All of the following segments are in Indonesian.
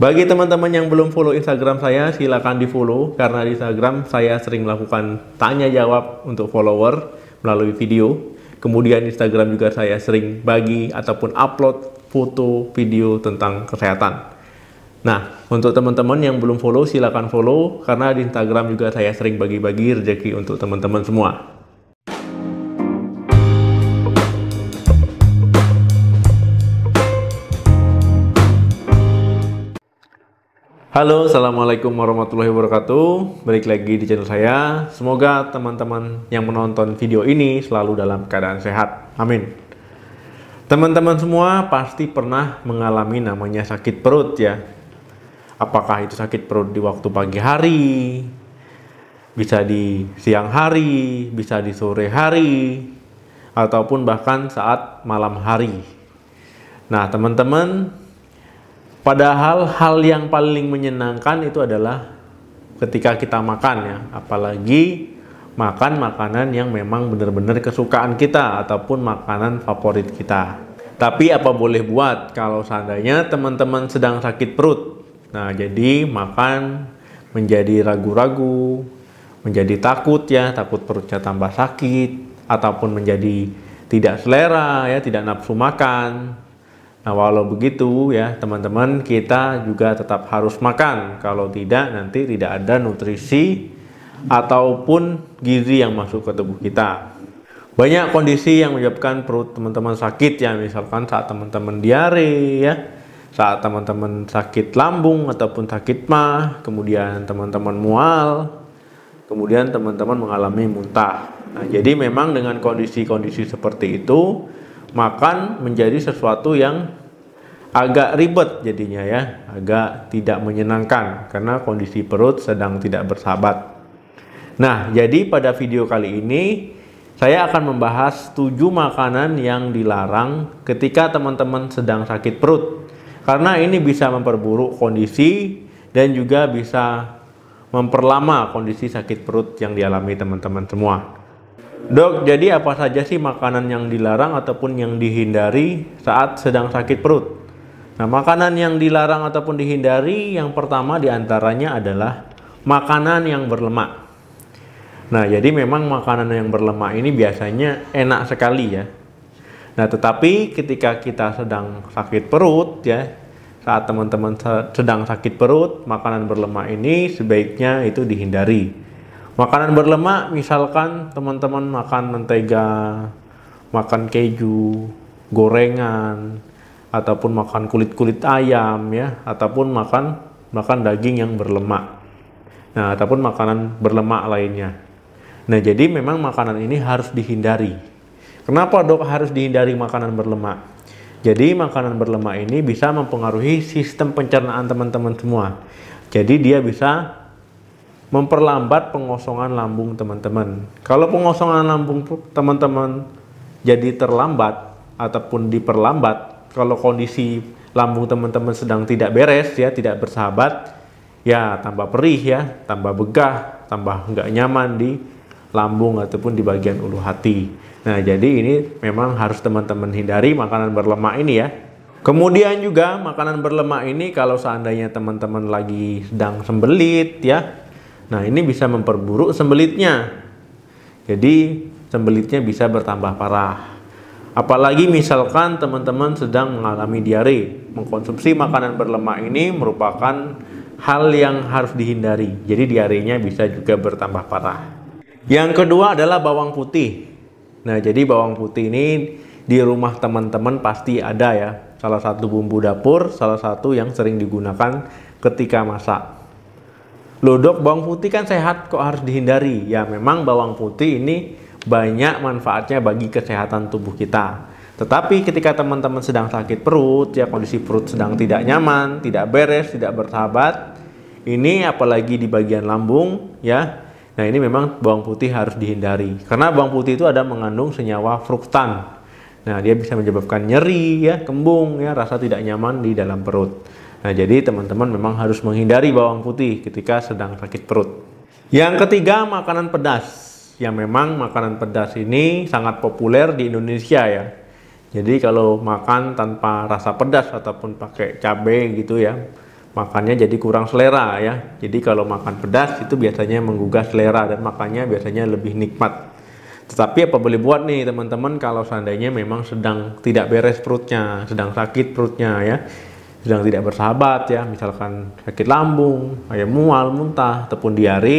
Bagi teman-teman yang belum follow Instagram saya, silakan di follow karena di Instagram saya sering melakukan tanya jawab untuk follower melalui video. Kemudian Instagram juga saya sering bagi ataupun upload foto, video tentang kesehatan. Nah, untuk teman-teman yang belum follow, silakan follow karena di Instagram juga saya sering bagi-bagi rezeki untuk teman-teman semua. Halo, Assalamualaikum warahmatullahi wabarakatuh. Balik lagi di channel saya. Semoga teman-teman yang menonton video ini selalu dalam keadaan sehat. Amin. Teman-teman semua pasti pernah mengalami namanya sakit perut ya. Apakah itu sakit perut di waktu pagi hari, bisa di siang hari, bisa di sore hari, ataupun bahkan saat malam hari. Nah, teman-teman Padahal hal yang paling menyenangkan itu adalah ketika kita makan ya, apalagi makan makanan yang memang benar-benar kesukaan kita ataupun makanan favorit kita. Tapi apa boleh buat kalau seandainya teman-teman sedang sakit perut. Nah, jadi makan menjadi ragu-ragu, menjadi takut ya, takut perutnya tambah sakit ataupun menjadi tidak selera ya, tidak nafsu makan. Nah, walau begitu ya, teman-teman, kita juga tetap harus makan. Kalau tidak, nanti tidak ada nutrisi ataupun gizi yang masuk ke tubuh kita. Banyak kondisi yang menyebabkan perut teman-teman sakit ya, misalkan saat teman-teman diare ya, saat teman-teman sakit lambung ataupun sakit mah, kemudian teman-teman mual, kemudian teman-teman mengalami muntah. Nah, jadi memang dengan kondisi-kondisi seperti itu, makan menjadi sesuatu yang agak ribet jadinya ya, agak tidak menyenangkan karena kondisi perut sedang tidak bersahabat. Nah, jadi pada video kali ini saya akan membahas 7 makanan yang dilarang ketika teman-teman sedang sakit perut. Karena ini bisa memperburuk kondisi dan juga bisa memperlama kondisi sakit perut yang dialami teman-teman semua. Dok, jadi apa saja sih makanan yang dilarang ataupun yang dihindari saat sedang sakit perut? Nah, makanan yang dilarang ataupun dihindari yang pertama diantaranya adalah makanan yang berlemak. Nah, jadi memang makanan yang berlemak ini biasanya enak sekali ya. Nah, tetapi ketika kita sedang sakit perut ya, saat teman-teman sedang sakit perut, makanan berlemak ini sebaiknya itu dihindari. Makanan berlemak misalkan teman-teman makan mentega, makan keju, gorengan, ataupun makan kulit-kulit ayam ya, ataupun makan makan daging yang berlemak. Nah, ataupun makanan berlemak lainnya. Nah, jadi memang makanan ini harus dihindari. Kenapa dok harus dihindari makanan berlemak? Jadi makanan berlemak ini bisa mempengaruhi sistem pencernaan teman-teman semua. Jadi dia bisa memperlambat pengosongan lambung teman-teman. Kalau pengosongan lambung teman-teman jadi terlambat ataupun diperlambat, kalau kondisi lambung teman-teman sedang tidak beres ya, tidak bersahabat, ya tambah perih ya, tambah begah, tambah nggak nyaman di lambung ataupun di bagian ulu hati. Nah, jadi ini memang harus teman-teman hindari makanan berlemak ini ya. Kemudian juga makanan berlemak ini kalau seandainya teman-teman lagi sedang sembelit ya, Nah, ini bisa memperburuk sembelitnya. Jadi, sembelitnya bisa bertambah parah. Apalagi misalkan teman-teman sedang mengalami diare, mengkonsumsi makanan berlemak ini merupakan hal yang harus dihindari. Jadi diarenya bisa juga bertambah parah. Yang kedua adalah bawang putih. Nah, jadi bawang putih ini di rumah teman-teman pasti ada ya. Salah satu bumbu dapur, salah satu yang sering digunakan ketika masak. Loh dok, bawang putih kan sehat kok harus dihindari. Ya memang bawang putih ini banyak manfaatnya bagi kesehatan tubuh kita. Tetapi ketika teman-teman sedang sakit perut, ya kondisi perut sedang tidak nyaman, tidak beres, tidak bersahabat, ini apalagi di bagian lambung, ya. Nah ini memang bawang putih harus dihindari karena bawang putih itu ada mengandung senyawa fruktan. Nah dia bisa menyebabkan nyeri, ya, kembung, ya, rasa tidak nyaman di dalam perut. Nah, jadi teman-teman memang harus menghindari bawang putih ketika sedang sakit perut. Yang ketiga, makanan pedas. ya memang makanan pedas ini sangat populer di Indonesia ya. Jadi kalau makan tanpa rasa pedas ataupun pakai cabai gitu ya, makannya jadi kurang selera ya. Jadi kalau makan pedas itu biasanya menggugah selera dan makannya biasanya lebih nikmat. Tetapi apa boleh buat nih teman-teman kalau seandainya memang sedang tidak beres perutnya, sedang sakit perutnya ya sedang tidak bersahabat ya, misalkan sakit lambung, kayak mual, muntah, ataupun diare,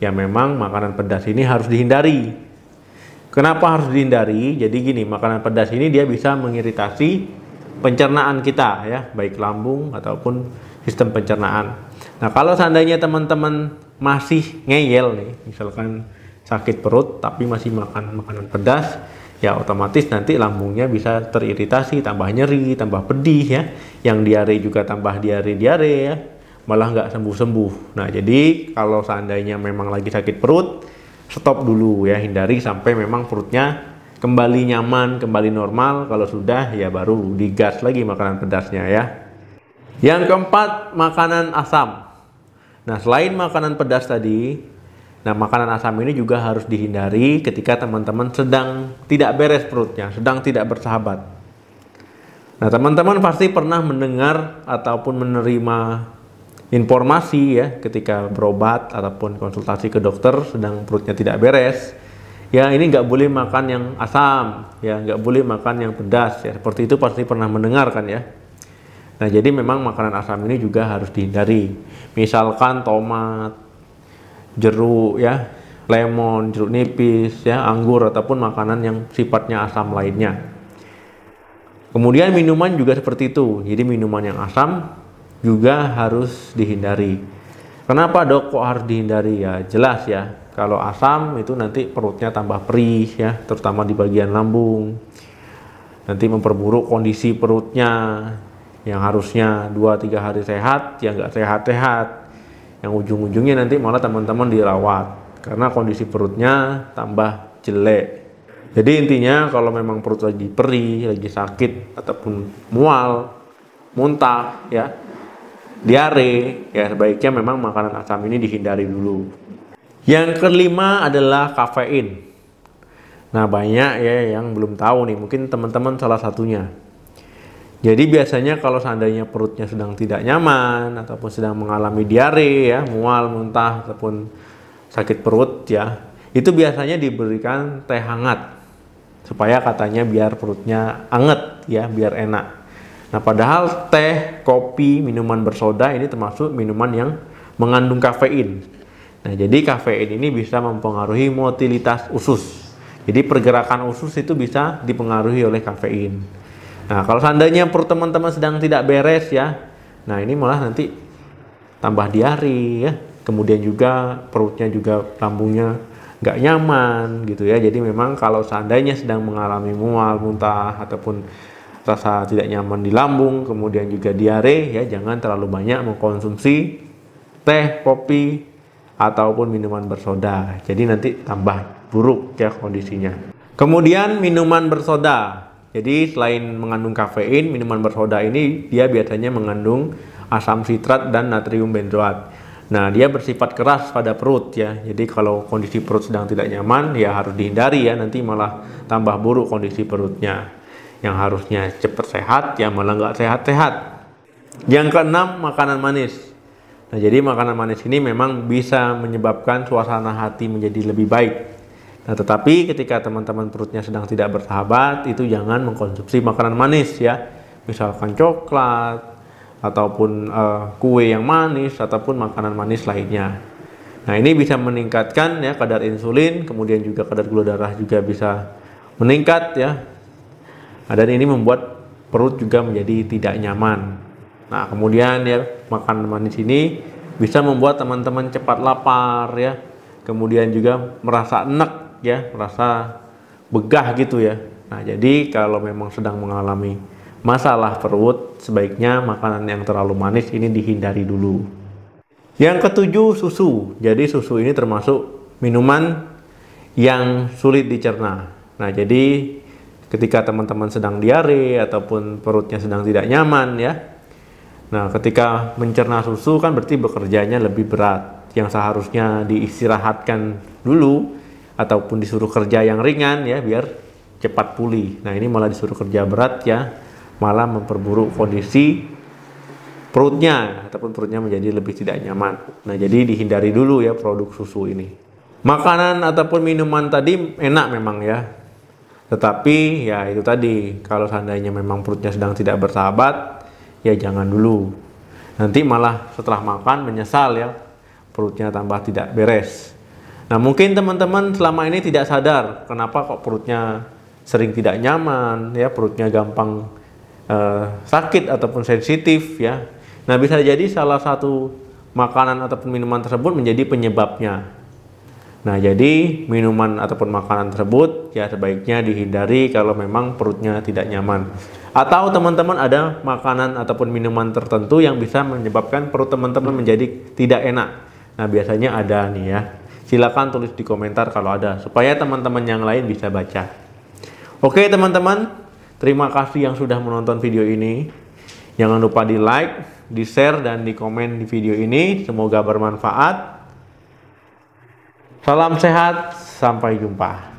ya memang makanan pedas ini harus dihindari. Kenapa harus dihindari? Jadi gini, makanan pedas ini dia bisa mengiritasi pencernaan kita ya, baik lambung ataupun sistem pencernaan. Nah, kalau seandainya teman-teman masih ngeyel nih, misalkan sakit perut tapi masih makan makanan pedas, ya otomatis nanti lambungnya bisa teriritasi, tambah nyeri, tambah pedih ya. Yang diare juga tambah diare-diare ya, malah nggak sembuh-sembuh. Nah, jadi kalau seandainya memang lagi sakit perut, stop dulu ya, hindari sampai memang perutnya kembali nyaman, kembali normal. Kalau sudah ya baru digas lagi makanan pedasnya ya. Yang keempat, makanan asam. Nah, selain makanan pedas tadi, Nah, makanan asam ini juga harus dihindari ketika teman-teman sedang tidak beres perutnya, sedang tidak bersahabat. Nah, teman-teman pasti pernah mendengar ataupun menerima informasi ya ketika berobat ataupun konsultasi ke dokter sedang perutnya tidak beres. Ya, ini nggak boleh makan yang asam, ya nggak boleh makan yang pedas. Ya, seperti itu pasti pernah mendengar kan ya. Nah, jadi memang makanan asam ini juga harus dihindari. Misalkan tomat, jeruk ya, lemon, jeruk nipis ya, anggur ataupun makanan yang sifatnya asam lainnya. Kemudian minuman juga seperti itu. Jadi minuman yang asam juga harus dihindari. Kenapa dok kok harus dihindari ya? Jelas ya. Kalau asam itu nanti perutnya tambah perih ya, terutama di bagian lambung. Nanti memperburuk kondisi perutnya yang harusnya 2-3 hari sehat, ya nggak sehat-sehat yang ujung-ujungnya nanti malah teman-teman dirawat karena kondisi perutnya tambah jelek. Jadi intinya kalau memang perut lagi perih, lagi sakit ataupun mual, muntah ya, diare ya sebaiknya memang makanan asam ini dihindari dulu. Yang kelima adalah kafein. Nah, banyak ya yang belum tahu nih, mungkin teman-teman salah satunya. Jadi biasanya kalau seandainya perutnya sedang tidak nyaman ataupun sedang mengalami diare ya, mual, muntah ataupun sakit perut ya, itu biasanya diberikan teh hangat supaya katanya biar perutnya anget ya, biar enak. Nah, padahal teh, kopi, minuman bersoda ini termasuk minuman yang mengandung kafein. Nah, jadi kafein ini bisa mempengaruhi motilitas usus. Jadi pergerakan usus itu bisa dipengaruhi oleh kafein. Nah, kalau seandainya perut teman-teman sedang tidak beres ya, nah ini malah nanti tambah diare ya. Kemudian juga perutnya juga lambungnya nggak nyaman gitu ya. Jadi memang kalau seandainya sedang mengalami mual, muntah ataupun rasa tidak nyaman di lambung, kemudian juga diare ya, jangan terlalu banyak mengkonsumsi teh, kopi ataupun minuman bersoda. Jadi nanti tambah buruk ya kondisinya. Kemudian minuman bersoda. Jadi selain mengandung kafein, minuman bersoda ini dia biasanya mengandung asam sitrat dan natrium benzoat. Nah, dia bersifat keras pada perut ya. Jadi kalau kondisi perut sedang tidak nyaman, ya harus dihindari ya. Nanti malah tambah buruk kondisi perutnya. Yang harusnya cepat sehat, ya malah nggak sehat-sehat. Yang keenam, makanan manis. Nah, jadi makanan manis ini memang bisa menyebabkan suasana hati menjadi lebih baik. Nah, tetapi ketika teman-teman perutnya sedang tidak bersahabat, itu jangan mengkonsumsi makanan manis ya. Misalkan coklat ataupun uh, kue yang manis ataupun makanan manis lainnya. Nah, ini bisa meningkatkan ya kadar insulin, kemudian juga kadar gula darah juga bisa meningkat ya. Nah, dan ini membuat perut juga menjadi tidak nyaman. Nah, kemudian ya makanan manis ini bisa membuat teman-teman cepat lapar ya. Kemudian juga merasa enak ya merasa begah gitu ya. Nah, jadi kalau memang sedang mengalami masalah perut, sebaiknya makanan yang terlalu manis ini dihindari dulu. Yang ketujuh, susu. Jadi susu ini termasuk minuman yang sulit dicerna. Nah, jadi ketika teman-teman sedang diare ataupun perutnya sedang tidak nyaman ya. Nah, ketika mencerna susu kan berarti bekerjanya lebih berat yang seharusnya diistirahatkan dulu ataupun disuruh kerja yang ringan ya biar cepat pulih. Nah, ini malah disuruh kerja berat ya, malah memperburuk kondisi perutnya ataupun perutnya menjadi lebih tidak nyaman. Nah, jadi dihindari dulu ya produk susu ini. Makanan ataupun minuman tadi enak memang ya. Tetapi ya itu tadi kalau seandainya memang perutnya sedang tidak bersahabat, ya jangan dulu. Nanti malah setelah makan menyesal ya perutnya tambah tidak beres. Nah, mungkin teman-teman selama ini tidak sadar kenapa kok perutnya sering tidak nyaman, ya perutnya gampang eh, sakit ataupun sensitif, ya. Nah, bisa jadi salah satu makanan ataupun minuman tersebut menjadi penyebabnya. Nah, jadi minuman ataupun makanan tersebut ya sebaiknya dihindari kalau memang perutnya tidak nyaman. Atau teman-teman ada makanan ataupun minuman tertentu yang bisa menyebabkan perut teman-teman menjadi tidak enak. Nah, biasanya ada nih ya Silakan tulis di komentar kalau ada, supaya teman-teman yang lain bisa baca. Oke teman-teman, terima kasih yang sudah menonton video ini. Jangan lupa di like, di share, dan di komen di video ini. Semoga bermanfaat. Salam sehat, sampai jumpa.